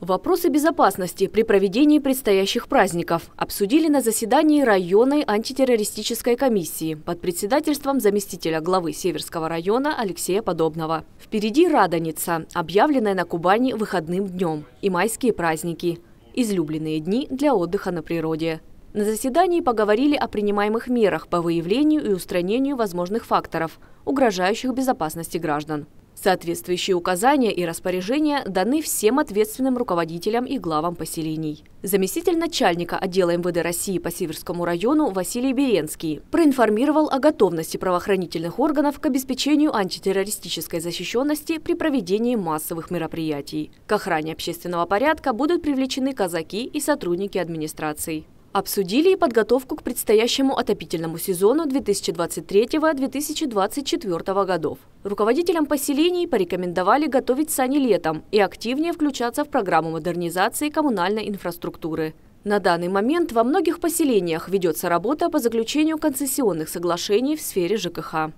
Вопросы безопасности при проведении предстоящих праздников обсудили на заседании районной антитеррористической комиссии под председательством заместителя главы Северского района Алексея Подобного. Впереди Радоница, объявленная на Кубани выходным днем, и майские праздники – излюбленные дни для отдыха на природе. На заседании поговорили о принимаемых мерах по выявлению и устранению возможных факторов, угрожающих безопасности граждан. Соответствующие указания и распоряжения даны всем ответственным руководителям и главам поселений. Заместитель начальника отдела МВД России по Северскому району Василий Беренский проинформировал о готовности правоохранительных органов к обеспечению антитеррористической защищенности при проведении массовых мероприятий. К охране общественного порядка будут привлечены казаки и сотрудники администрации обсудили и подготовку к предстоящему отопительному сезону 2023-2024 годов. Руководителям поселений порекомендовали готовить сани летом и активнее включаться в программу модернизации коммунальной инфраструктуры. На данный момент во многих поселениях ведется работа по заключению концессионных соглашений в сфере ЖКХ.